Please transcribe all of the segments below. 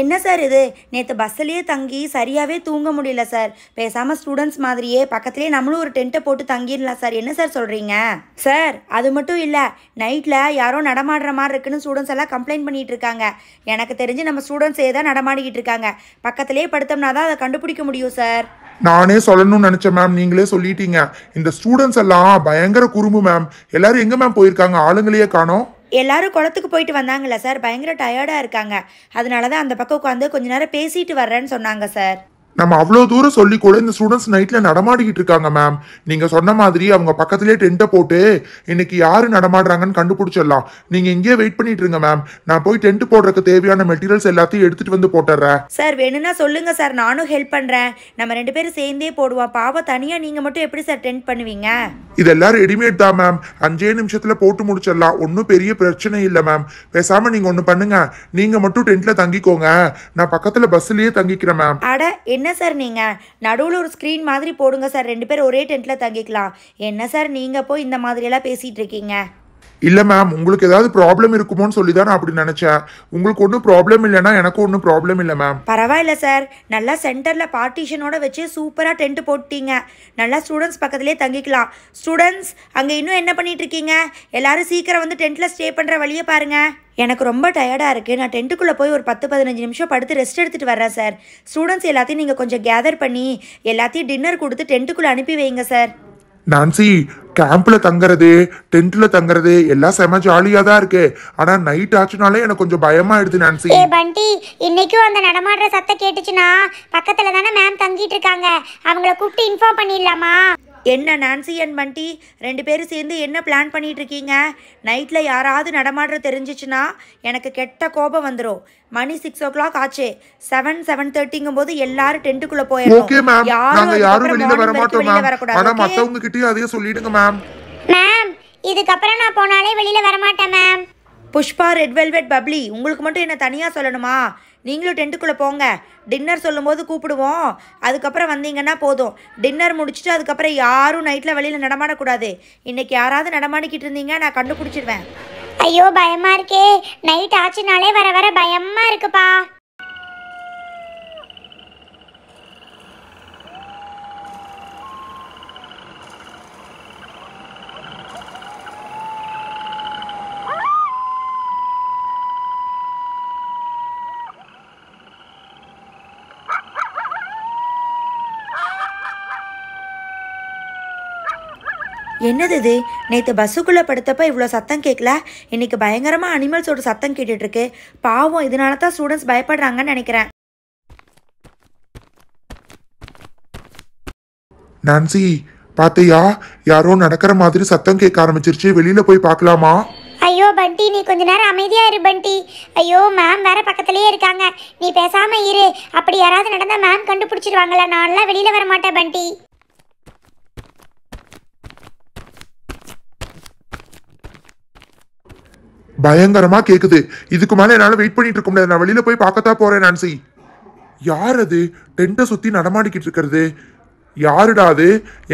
என்ன சார் இது நேற்று பஸ்ஸுலேயே தங்கி சரியாகவே தூங்க முடியல சார் பேசாமல் ஸ்டூடெண்ட்ஸ் மாதிரியே பக்கத்துலேயே நம்மளும் ஒரு டென்ட்டை போட்டு தங்கிடலாம் சார் என்ன சார் சொல்கிறீங்க சார் அது மட்டும் இல்லை நைட்டில் யாரோ நடமாடுற மாதிரி இருக்குன்னு ஸ்டூடெண்ட்ஸ் எல்லாம் கம்ப்ளைண்ட் பண்ணிகிட்டு இருக்காங்க எனக்கு தெரிஞ்சு நம்ம ஸ்டூடெண்ட்ஸ் தான் நடமாடிக்கிட்டு இருக்காங்க பக்கத்துலேயே படுத்தோம்னா தான் அதை கண்டுபிடிக்க முடியும் சார் நானே சொல்லணும்னு நினச்சேன் மேம் நீங்களே சொல்லிட்டீங்க இந்த ஸ்டூடெண்ட்ஸ் எல்லாம் பயங்கர குறும்பு மேம் எல்லாரும் எங்கே மேம் போயிருக்காங்க ஆளுங்களையே காணோம் எல்லாரும் குளத்துக்கு போயிட்டு வந்தாங்களே சார் பயங்கர டயர்டாக இருக்காங்க அதனால தான் அந்த பக்கம் உட்காந்து கொஞ்ச நேரம் பேசிட்டு வர்றேன்னு சொன்னாங்க சார் நம்ம அவ்வளோ தூரம் சொல்லி கூட இந்த ஸ்டூடெண்ட்ஸ் நைட்டில் நடமாடிக்கிட்டு இருக்காங்க மேம் நீங்கள் சொன்ன மாதிரி அவங்க பக்கத்துலேயே டென்ட்டை போட்டு இன்னைக்கு யார் நடமாடுறாங்கன்னு கண்டுபிடிச்சிடலாம் நீங்கள் இங்கேயே வெயிட் பண்ணிட்டு இருங்க மேம் நான் போய் டென்ட் போடுறதுக்கு தேவையான மெட்டீரியல்ஸ் எல்லாத்தையும் எடுத்துட்டு வந்து போட்டுறேன் சார் வேணும்னா சொல்லுங்க சார் நானும் ஹெல்ப் பண்ணுறேன் நம்ம ரெண்டு பேரும் சேர்ந்தே போடுவோம் பாவம் தனியாக நீங்கள் மட்டும் எப்படி சார் டென்ட் பண்ணுவீங்க இதெல்லாம் ரெடிமேட் தான் மேம் அஞ்சே நிமிஷத்தில் போட்டு முடிச்சிடலாம் ஒன்றும் பெரிய பிரச்சனை இல்லை மேம் பேசாமல் நீங்கள் ஒன்று பண்ணுங்க நீங்கள் மட்டும் டென்ட்டில் தங்கிக்கோங்க நான் பக்கத்தில் பஸ்லேயே தங்கிக்கிறேன் மேம் அட என்ன என்ன சார் நீங்கள் நடுவில் ஒரு ஸ்க்ரீன் மாதிரி போடுங்க சார் ரெண்டு பேர் ஒரே டென்ட்டில் தங்கிக்கலாம் என்ன சார் நீங்கள் போய் இந்த மாதிரியெல்லாம் பேசிகிட்டு இருக்கீங்க இல்லை மேம் உங்களுக்கு ஏதாவது ப்ராப்ளம் இருக்குமோன்னு சொல்லி தான் நான் அப்படி நினச்சேன் உங்களுக்கு ஒன்றும் ப்ராப்ளம் இல்லைன்னா எனக்கு ஒன்றும் ப்ராப்ளம் இல்லை மேம் பரவாயில்ல சார் நல்லா சென்டரில் பார்ட்டிஷனோட வச்சு சூப்பராக டென்ட் போட்டீங்க நல்லா ஸ்டூடெண்ட்ஸ் பக்கத்துலேயே தங்கிக்கலாம் ஸ்டூடெண்ட்ஸ் அங்கே இன்னும் என்ன பண்ணிட்டு இருக்கீங்க எல்லாரும் சீக்கிரம் வந்து டென்ட்டில் ஸ்டே பண்ணுற வழியை பாருங்கள் எனக்கு ரொம்ப டயர்டாக இருக்குது நான் டென்ட்டுக்குள்ளே போய் ஒரு பத்து பதினஞ்சு நிமிஷம் படுத்து ரெஸ்ட் எடுத்துகிட்டு வரேன் சார் ஸ்டூடெண்ட்ஸ் எல்லாத்தையும் நீங்கள் கொஞ்சம் கேதர் பண்ணி எல்லாத்தையும் டின்னர் கொடுத்து டென்ட்டுக்குள்ளே அனுப்பி வைங்க சார் நான்சி கேம்ப்ல தங்குறது டென்ட்ல தங்குறது எல்லாம் செம ஜாலியா தான் இருக்கு ஆனா நைட் ஆச்சுனாலே எனக்கு கொஞ்சம் பயமா ஆயிடுது நான்சி ஏ பண்டி இன்னைக்கும் அந்த நடமாடுற சத்தம் கேட்டுச்சுன்னா பக்கத்துல தானே மேம் தங்கிட்டு இருக்காங்க அவங்கள கூப்பிட்டு இன்ஃபார்ம் பண்ணிடலாமா என்ன நான்சி அண்ட் மண்டி ரெண்டு பேரும் சேர்ந்து என்ன பிளான் பண்ணிகிட்ருக்கீங்க நைட்டில் யாராவது நடமாடுற தெரிஞ்சிச்சுன்னா எனக்கு கெட்ட கோபம் வந்துடும் மணி six o'clock seven seven செவன் தேர்ட்டிங்கும் போது எல்லாரும் டென்ட்டுக்குள்ளே போயிடும் யாரும் வெளியில வரக்கூடாது மேம் இதுக்கப்புறம் நான் போனாலே வெளியில வரமாட்டேன் ma'am Pushpa red velvet bubbly உங்களுக்கு மட்டும் என்ன தனியாக சொல்லணுமா நீங்களும் டென்ட்டுக்குள்ளே போங்க டின்னர் சொல்லும்போது கூப்பிடுவோம் அதுக்கப்புறம் வந்தீங்கன்னா போதும் டின்னர் முடிச்சுட்டு அதுக்கப்புறம் யாரும் நைட்டில் வெளியில் நடமாடக்கூடாது இன்றைக்கி யாராவது நடமாடிக்கிட்டு இருந்தீங்க நான் கண்டுபிடிச்சிடுவேன் ஐயோ பயமாக இருக்கே நைட் ஆச்சுனாலே வர வர பயமாக இருக்குப்பா என்னது இது நேற்று பஸ்ஸுக்குள்ளே படுத்தப்ப இவ்வளோ சத்தம் கேட்கல இன்றைக்கி பயங்கரமாக அனிமல்ஸோட சத்தம் கேட்டுட்ருக்கு பாவம் இதனால தான் ஸ்டூடெண்ட்ஸ் பயப்படுறாங்கன்னு நினைக்கிறேன் நான்சி பாத்தையா யாரோ நடக்கிற மாதிரி சத்தம் கேட்க ஆரம்பிச்சிருச்சு வெளியில போய் பார்க்கலாமா ஐயோ பண்டி நீ கொஞ்ச நேரம் அமைதியா இரு பண்டி ஐயோ மேம் வேற பக்கத்துலயே இருக்காங்க நீ பேசாம இரு அப்படி யாராவது நடந்தா மேம் நான் எல்லாம் வெளியில வர மாட்டேன் பண்டி பயங்கரமா கேக்குது இதுக்கு மேல என்னால வெயிட் பண்ணிட்டு இருக்க முடியாது நான் வெளியில போய் பார்க்கத்தான் போறேன் நான்சி யார் அது டென்ட்டை சுத்தி நடமாடிக்கிட்டு இருக்கிறது யாருடாது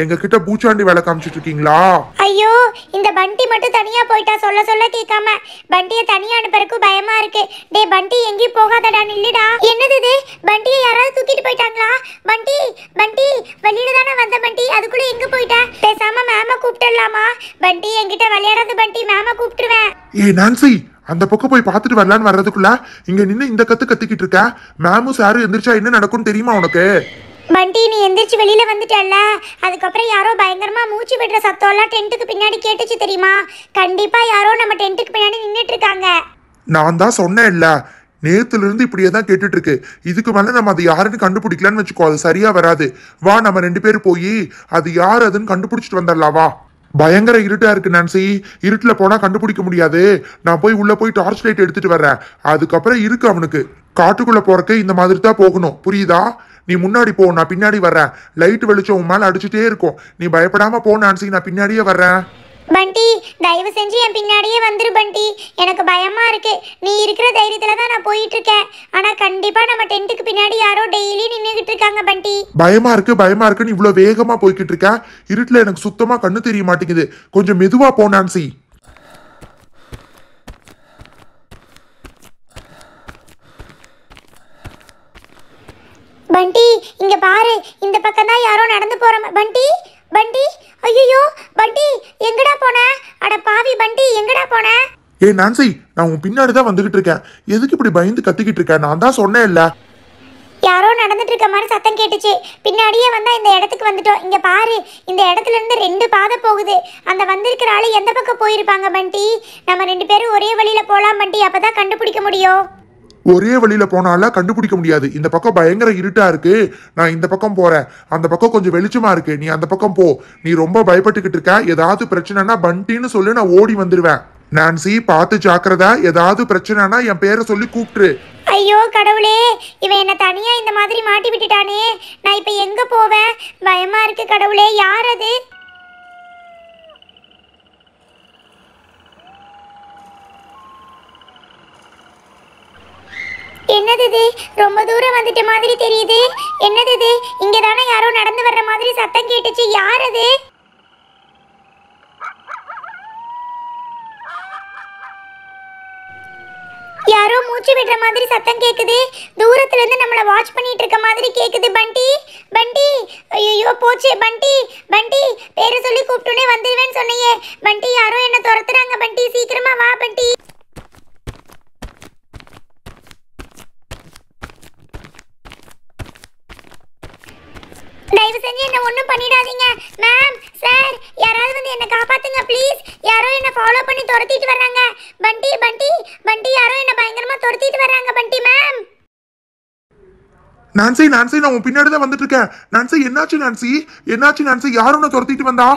எங்க கிட்ட பூச்சாண்டி வேலை காமிச்சிட்டு இருக்கீங்களா ஐயோ இந்த பண்டி மட்டும் தனியா போயிட்டா சொல்ல சொல்ல கேக்காம பண்டிய தனியா அனுப்புறக்கு பயமா இருக்கு டே பண்டி எங்கேயும் போகாதடா நில்லுடா என்னது இது பண்டிய யாராவது தூக்கிட்டு போயிட்டாங்களா பண்டி பண்டி வெளியில தானே வந்த பண்டி அதுக்குள்ள எங்க போயிட்ட பேசாம மேம கூப்பிட்டுடலாமா பண்டி என்கிட்ட விளையாடாத பண்டி மேம கூப்பிட்டுருவேன் ஏ நான்சி அந்த பக்கம் போய் பார்த்துட்டு வரலான்னு வர்றதுக்குள்ள இங்க நின்று இந்த கத்து கத்திக்கிட்டு இருக்க மேமும் சாரும் எந்திரிச்சா என்ன நடக்கும்னு தெரியுமா உனக்கு பண்டி நீ எந்திரிச்சு வெளியில வந்துட்டல்ல அதுக்கப்புறம் யாரோ பயங்கரமா மூச்சு விடுற சத்தம் எல்லாம் டென்ட்டுக்கு பின்னாடி கேட்டுச்சு தெரியுமா கண்டிப்பா யாரோ நம்ம டென்ட்டுக்கு பின்னாடி நின்னுட்டு இருக்காங்க நான் தான் சொன்னேன்ல நேத்துல இருந்து இப்படியே தான் கேட்டுட்டு இருக்கு இதுக்கு மேல நம்ம அது யாருன்னு கண்டுபிடிக்கலான்னு வச்சுக்கோ அது சரியா வராது வா நம்ம ரெண்டு பேரும் போய் அது யார் அதுன்னு கண்டுபிடிச்சிட்டு வந்துடலாம் வா பயங்கர இருட்டா இருக்கு செய் இருட்டில் போனா கண்டுபிடிக்க முடியாது நான் போய் உள்ள போய் டார்ச் லைட் எடுத்துட்டு வர்றேன் அதுக்கப்புறம் இருக்கு அவனுக்கு காட்டுக்குள்ள போறக்கு இந்த மாதிரி தான் போகணும் புரியுதா நீ முன்னாடி போ நான் பின்னாடி வர்றேன் லைட் வெளிச்சம் உன் மேல அடிச்சுட்டே இருக்கும் நீ பயப்படாம போ நான்சி நான் பின்னாடியே வர்றேன் பண்டி தயவு செஞ்சு என் பின்னாடியே வந்துரு பண்டி எனக்கு பயமா இருக்கு நீ இருக்கிற தைரியத்துல தான் நான் போயிட்டு இருக்கேன் ஆனா கண்டிப்பா நம்ம டென்ட்டுக்கு பின்னாடி யாரோ டெய்லி நின்னுகிட்டு இருக்காங்க பண்டி பயமா இருக்கு பயமா இருக்குன்னு இவ்வளவு வேகமா போய்கிட்டு இருக்க இருட்டுல எனக்கு சுத்தமா கண்ணு தெரிய மாட்டேங்குது கொஞ்சம் மெதுவா போனான்சி பண்டி இங்க பாரு இந்த பக்கம் தான் யாரோ நடந்து போற பண்டி பண்டி ஐயோ பண்டி எங்கடா போன அட பாவி பண்டி எங்கடா போன ஏ நான்சி நான் உன் பின்னாடி தான் வந்துகிட்டு இருக்கேன் எதுக்கு இப்படி பயந்து கத்திக்கிட்டு இருக்க நான் தான் சொன்னேன் இல்ல யாரோ நடந்துட்டு இருக்க மாதிரி சத்தம் கேட்டுச்சு பின்னாடியே வந்தா இந்த இடத்துக்கு வந்துட்டோம் இங்க பாரு இந்த இடத்துல இருந்து ரெண்டு பாதை போகுது அந்த வந்திருக்கிற ஆளு எந்த பக்கம் போயிருப்பாங்க பண்டி நம்ம ரெண்டு பேரும் ஒரே வழியில போலாம் பண்டி அப்பதான் கண்டுபிடிக்க முடியும் ஒரே வழியில் போனால கண்டுபிடிக்க முடியாது இந்த பக்கம் பயங்கர இருட்டாக இருக்கு நான் இந்த பக்கம் போகிறேன் அந்த பக்கம் கொஞ்சம் வெளிச்சமாக இருக்கு நீ அந்த பக்கம் போ நீ ரொம்ப பயப்பட்டுக்கிட்டு இருக்க ஏதாவது பிரச்சனைனா பண்டின்னு சொல்லி நான் ஓடி வந்துடுவேன் நான்சி பார்த்து ஜாக்கிரதா ஏதாவது பிரச்சனைனா என் பேரை சொல்லி கூப்பிட்டு ஐயோ கடவுளே இவன் என்ன தனியா இந்த மாதிரி மாட்டி விட்டுட்டானே நான் இப்ப எங்க போவேன் பயமா இருக்கு கடவுளே யார் அது என்னது இது ரொம்ப தூரம் வந்துட்ட மாதிரி தெரியுது என்னது இது இங்க தானே யாரோ நடந்து வர்ற மாதிரி சத்தம் கேட்டுச்சு யார் அது யாரோ மூச்சு விடுற மாதிரி சத்தம் கேக்குது தூரத்துல இருந்து நம்மள வாட்ச் பண்ணிட்டு இருக்க மாதிரி கேக்குது பண்டி பண்டி ஐயோ போச்சு பண்டி பண்டி பேரை சொல்லி கூப்பிட்டுனே வந்துருவேன்னு சொன்னியே பண்டி யாரோ என்ன துரத்துறாங்க பண்டி சீக்கிரமா வா பண்டி தயவு செஞ்சு என்ன ஒன்றும் பண்ணிடாதீங்க மேம் சார் யாராவது வந்து என்ன காப்பாத்துங்க ப்ளீஸ் யாரோ என்ன ஃபாலோ பண்ணி துரத்திட்டு வர்றாங்க பண்டி பண்டி பண்டி யாரோ என்ன பயங்கரமா துரத்திட்டு வர்றாங்க பண்டி மேம் நான்சி நான்சி நான் உன் பின்னாடி தான் வந்துட்டு இருக்கேன் நான்சி என்னாச்சு நான்சி என்னாச்சு நான்சி யார் உன்னை துரத்திட்டு வந்தா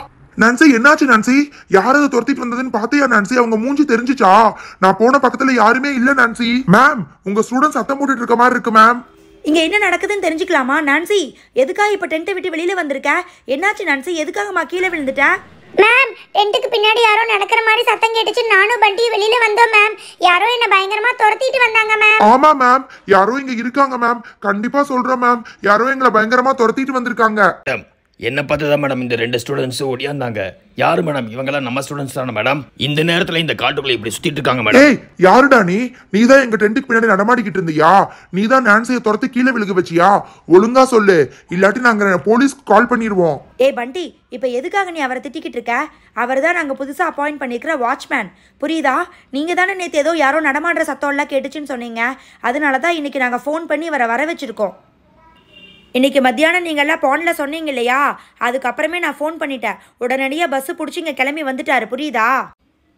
நான்சி என்னாச்சு நான்சி யார் அதை துரத்திட்டு வந்ததுன்னு பார்த்தியா நான்சி அவங்க மூஞ்சி தெரிஞ்சிச்சா நான் போன பக்கத்துல யாருமே இல்ல நான்சி மேம் உங்க ஸ்டூடெண்ட் சத்தம் போட்டுட்டு இருக்க மாதிரி இருக்கு மேம் இங்கே என்ன நடக்குதுன்னு தெரிஞ்சுக்கலாமா நான்சி எதுக்காக இப்போ டென்த்தை விட்டு வெளியில் வந்திருக்க என்னாச்சு நான்சி எதுக்காகம்மா கீழே விழுந்துட்டா மேம் டென்ட்டுக்கு பின்னாடி யாரோ நடக்கிற மாதிரி சத்தம் கேட்டுச்சு நானும் பண்டியும் வெளியில வந்தோம் மேம் யாரோ என்ன பயங்கரமா துரத்திட்டு வந்தாங்க மேம் ஆமா மேம் யாரோ இங்க இருக்காங்க மேம் கண்டிப்பா சொல்றோம் மேம் யாரோ எங்களை பயங்கரமா துரத்திட்டு வந்திருக்காங்க என்னை பார்த்து தான் மேடம் இந்த ரெண்டு ஸ்டூடெண்ட்ஸும் ஓடியாந்தாங்க யாரு மேடம் இவங்கெல்லாம் நம்ம ஸ்டூடெண்ட்ஸ் தானே மேடம் இந்த நேரத்தில் இந்த காட்டுக்குள்ள இப்படி சுத்திட்டு இருக்காங்க மேடம் யாருடா நீ நீ தான் எங்க டென்ட்டுக்கு பின்னாடி நடமாடிக்கிட்டு இருந்தியா நீ தான் நான்சியை துரத்து கீழே விழுக வச்சியா ஒழுங்கா சொல்லு இல்லாட்டி நாங்க போலீஸ் கால் பண்ணிடுவோம் ஏ பண்டி இப்போ எதுக்காக நீ அவரை திட்டிக்கிட்டு இருக்க அவர் தான் நாங்கள் புதுசாக அப்பாயிண்ட் பண்ணிருக்கிற வாட்ச்மேன் புரியுதா நீங்கள் தானே நேற்று ஏதோ யாரோ நடமாடுற சத்தம் எல்லாம் கேட்டுச்சுன்னு சொன்னீங்க அதனால தான் நாங்க நாங்கள் ஃபோன் பண்ணி இவரை வர வச்சுருக்கோம் இன்றைக்கி மத்தியானம் நீங்கள்லாம் பானில் சொன்னீங்க இல்லையா அதுக்கப்புறமே நான் ஃபோன் பண்ணிட்டேன் உடனடியாக பஸ்ஸு பிடிச்சி இங்கே கிளம்பி வந்துட்டாரு புரியுதா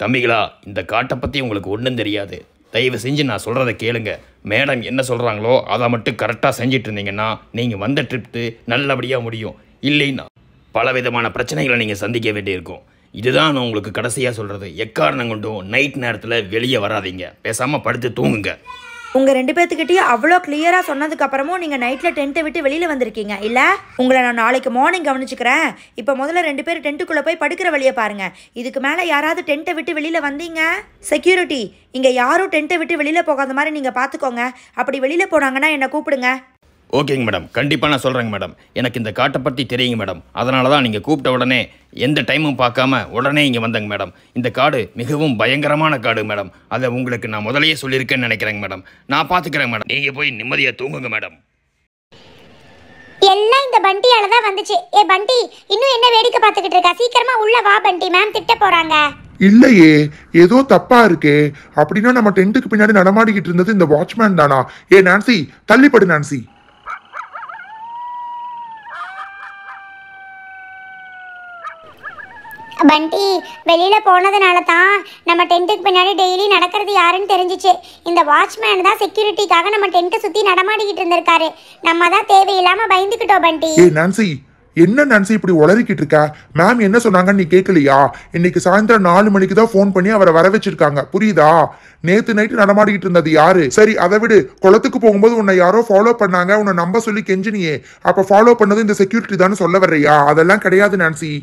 தம்பிகளா இந்த காட்டை பற்றி உங்களுக்கு ஒன்றும் தெரியாது தயவு செஞ்சு நான் சொல்கிறத கேளுங்க மேடம் என்ன சொல்கிறாங்களோ அதை மட்டும் கரெக்டாக செஞ்சுட்டு இருந்தீங்கன்னா நீங்கள் வந்த ட்ரிப்ட்டு நல்லபடியாக முடியும் இல்லைன்னா பல விதமான பிரச்சனைகளை நீங்கள் சந்திக்க வேண்டியிருக்கும் இதுதான் நான் உங்களுக்கு கடைசியாக சொல்கிறது எக்காரணம் கொண்டும் நைட் நேரத்தில் வெளியே வராதிங்க பேசாமல் படுத்து தூங்குங்க உங்கள் ரெண்டு பேர்த்துக்கிட்டேயும் அவ்வளோ கிளியராக சொன்னதுக்கப்புறமும் நீங்கள் நைட்டில் டென்ட்டை விட்டு வெளியில் வந்திருக்கீங்க இல்லை உங்களை நான் நாளைக்கு மார்னிங் கவனிச்சுக்கிறேன் இப்போ முதல்ல ரெண்டு பேர் டென்ட்டுக்குள்ளே போய் படுக்கிற வழியை பாருங்கள் இதுக்கு மேலே யாராவது டென்ட்டை விட்டு வெளியில் வந்தீங்க செக்யூரிட்டி இங்கே யாரும் டென்ட்டை விட்டு வெளியில் போகாத மாதிரி நீங்கள் பார்த்துக்கோங்க அப்படி வெளியில் போனாங்கன்னா என்னை கூப்பிடுங்க ஓகேங்க மேடம் கண்டிப்பாக நான் சொல்கிறேங்க மேடம் எனக்கு இந்த காட்டை பற்றி தெரியுங்க மேடம் அதனால தான் நீங்கள் கூப்பிட்ட உடனே எந்த டைமும் பார்க்காம உடனே இங்கே வந்தேங்க மேடம் இந்த காடு மிகவும் பயங்கரமான காடு மேடம் அதை உங்களுக்கு நான் முதலையே சொல்லியிருக்கேன்னு நினைக்கிறேங்க மேடம் நான் பார்த்துக்கிறேங்க மேடம் நீங்கள் போய் நிம்மதியாக தூங்குங்க மேடம் எல்லாம் இந்த பண்டியால தான் வந்துச்சு ஏ பண்டி இன்னும் என்ன வேடிக்கை பார்த்துக்கிட்டு இருக்கா சீக்கிரமா உள்ள வா பண்டி மேம் திட்ட போறாங்க இல்லையே ஏதோ தப்பா இருக்கே அப்படின்னா நம்ம டென்ட்டுக்கு பின்னாடி நடமாடிக்கிட்டு இருந்தது இந்த வாட்ச்மேன் தானா ஏ நான்சி தள்ளிப்படு நான்சி பண்டி வெளியில் போனதுனால தான் நம்ம டென்ட்டுக்கு பின்னாடி டெய்லி நடக்கிறது யாருன்னு தெரிஞ்சிச்சு இந்த வாட்ச்மேன் தான் செக்யூரிட்டிக்காக நம்ம டென்ட்டை சுற்றி நடமாடிக்கிட்டு இருந்திருக்காரு நம்ம தான் தேவையில்லாமல் பயந்துக்கிட்டோம் பண்டி நன்சி நான்சி என்ன நான்சி இப்படி உளறிக்கிட்டு இருக்கா மேம் என்ன சொன்னாங்கன்னு நீ கேட்கலையா இன்னைக்கு சாயந்தரம் நாலு மணிக்கு தான் ஃபோன் பண்ணி அவரை வர வச்சிருக்காங்க புரியுதா நேத்து நைட்டு நடமாடிக்கிட்டு இருந்தது யாரு சரி அதை விடு குளத்துக்கு போகும்போது உன்னை யாரோ ஃபாலோ பண்ணாங்க உன்னை நம்ப சொல்லி கெஞ்சினியே அப்போ ஃபாலோ பண்ணது இந்த செக்யூரிட்டி தானே சொல்ல வர்றியா அதெல்லாம் கிடையாது நான்சி